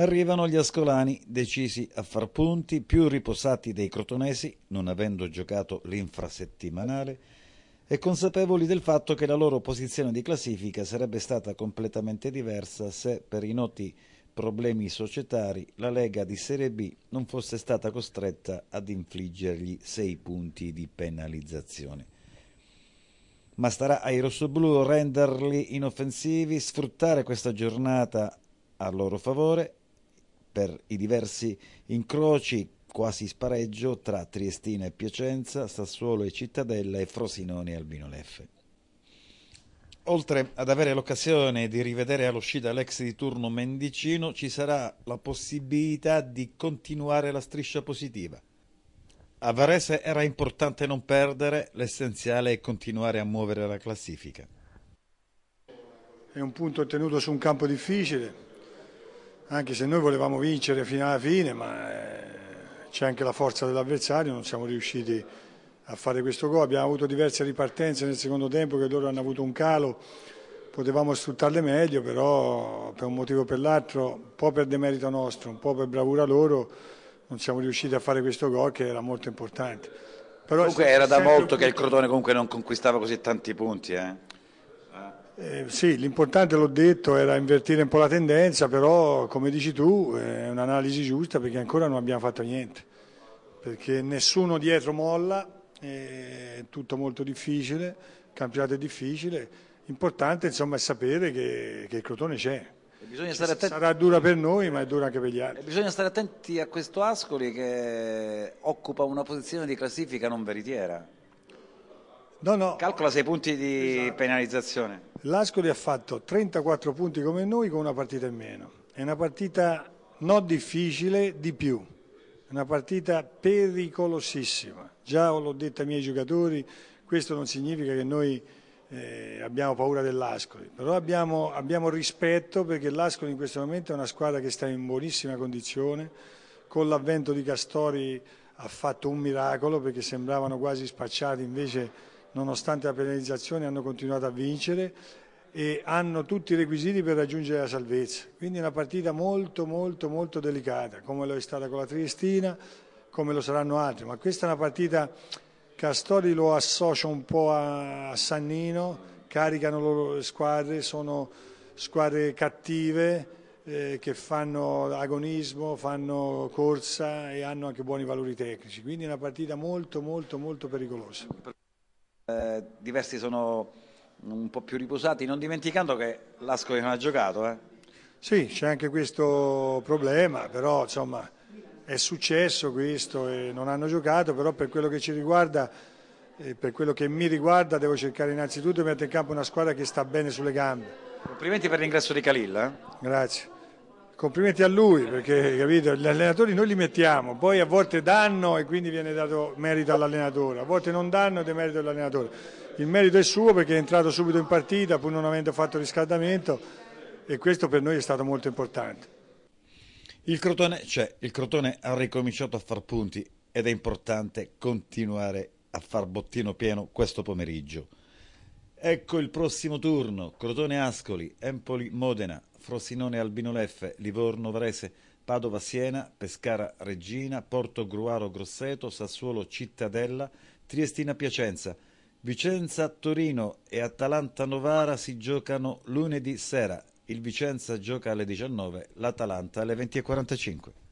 arrivano gli ascolani, decisi a far punti, più riposati dei crotonesi, non avendo giocato l'infrasettimanale, e consapevoli del fatto che la loro posizione di classifica sarebbe stata completamente diversa se, per i noti problemi societari, la Lega di Serie B non fosse stata costretta ad infliggergli sei punti di penalizzazione ma starà ai rossoblù renderli inoffensivi, sfruttare questa giornata a loro favore per i diversi incroci quasi spareggio tra Triestina e Piacenza, Sassuolo e Cittadella e Frosinone e Albino Leffe. Oltre ad avere l'occasione di rivedere all'uscita l'ex di turno Mendicino, ci sarà la possibilità di continuare la striscia positiva. A Varese era importante non perdere, l'essenziale è continuare a muovere la classifica. È un punto ottenuto su un campo difficile, anche se noi volevamo vincere fino alla fine, ma eh, c'è anche la forza dell'avversario, non siamo riusciti a fare questo gol, abbiamo avuto diverse ripartenze nel secondo tempo che loro hanno avuto un calo, potevamo sfruttarle meglio, però per un motivo o per l'altro, un po' per demerito nostro, un po' per bravura loro, non siamo riusciti a fare questo gol che era molto importante. Però comunque era da molto che il Crotone comunque non conquistava così tanti punti. Eh? Eh, sì, l'importante l'ho detto era invertire un po' la tendenza, però come dici tu è un'analisi giusta perché ancora non abbiamo fatto niente, perché nessuno dietro molla, è tutto molto difficile, il campionato è difficile, l'importante insomma è sapere che, che il Crotone c'è. Cioè, sarà dura per noi ma è dura anche per gli altri. E bisogna stare attenti a questo Ascoli che occupa una posizione di classifica non veritiera. No, no. Calcola 6 punti di esatto. penalizzazione. L'Ascoli ha fatto 34 punti come noi con una partita in meno. È una partita non difficile, di più. È una partita pericolosissima. Già l'ho detto ai miei giocatori, questo non significa che noi eh, abbiamo paura dell'Ascoli, però abbiamo, abbiamo rispetto perché l'Ascoli in questo momento è una squadra che sta in buonissima condizione, con l'avvento di Castori ha fatto un miracolo perché sembravano quasi spacciati, invece nonostante la penalizzazione hanno continuato a vincere e hanno tutti i requisiti per raggiungere la salvezza. Quindi è una partita molto molto molto delicata, come lo è stata con la Triestina, come lo saranno altri, ma questa è una partita che Castori lo associa un po' a Sannino, caricano le loro squadre, sono squadre cattive eh, che fanno agonismo, fanno corsa e hanno anche buoni valori tecnici, quindi è una partita molto molto molto pericolosa. Eh, diversi sono un po' più riposati, non dimenticando che l'Ascoli non ha giocato. Eh. Sì, c'è anche questo problema, però insomma è successo questo e non hanno giocato, però per quello che ci riguarda, eh, per quello che mi riguarda devo cercare innanzitutto di mettere in campo una squadra che sta bene sulle gambe. Complimenti per l'ingresso di Calilla. Eh? Grazie. Complimenti a lui perché capito, gli allenatori noi li mettiamo, poi a volte danno e quindi viene dato merito all'allenatore, a volte non danno ed è merito all'allenatore. Il merito è suo perché è entrato subito in partita pur non avendo fatto riscaldamento e questo per noi è stato molto importante. Il Crotone cioè, il Crotone ha ricominciato a far punti ed è importante continuare a far bottino pieno questo pomeriggio. Ecco il prossimo turno, Crotone-Ascoli, Empoli-Modena, Frosinone-Albino Leffe, Livorno-Varese, Padova-Siena, Pescara-Regina, Porto-Gruaro-Grosseto, Sassuolo-Cittadella, Triestina-Piacenza, Vicenza-Torino e Atalanta-Novara si giocano lunedì sera. Il Vicenza gioca alle 19, l'Atalanta alle 20.45.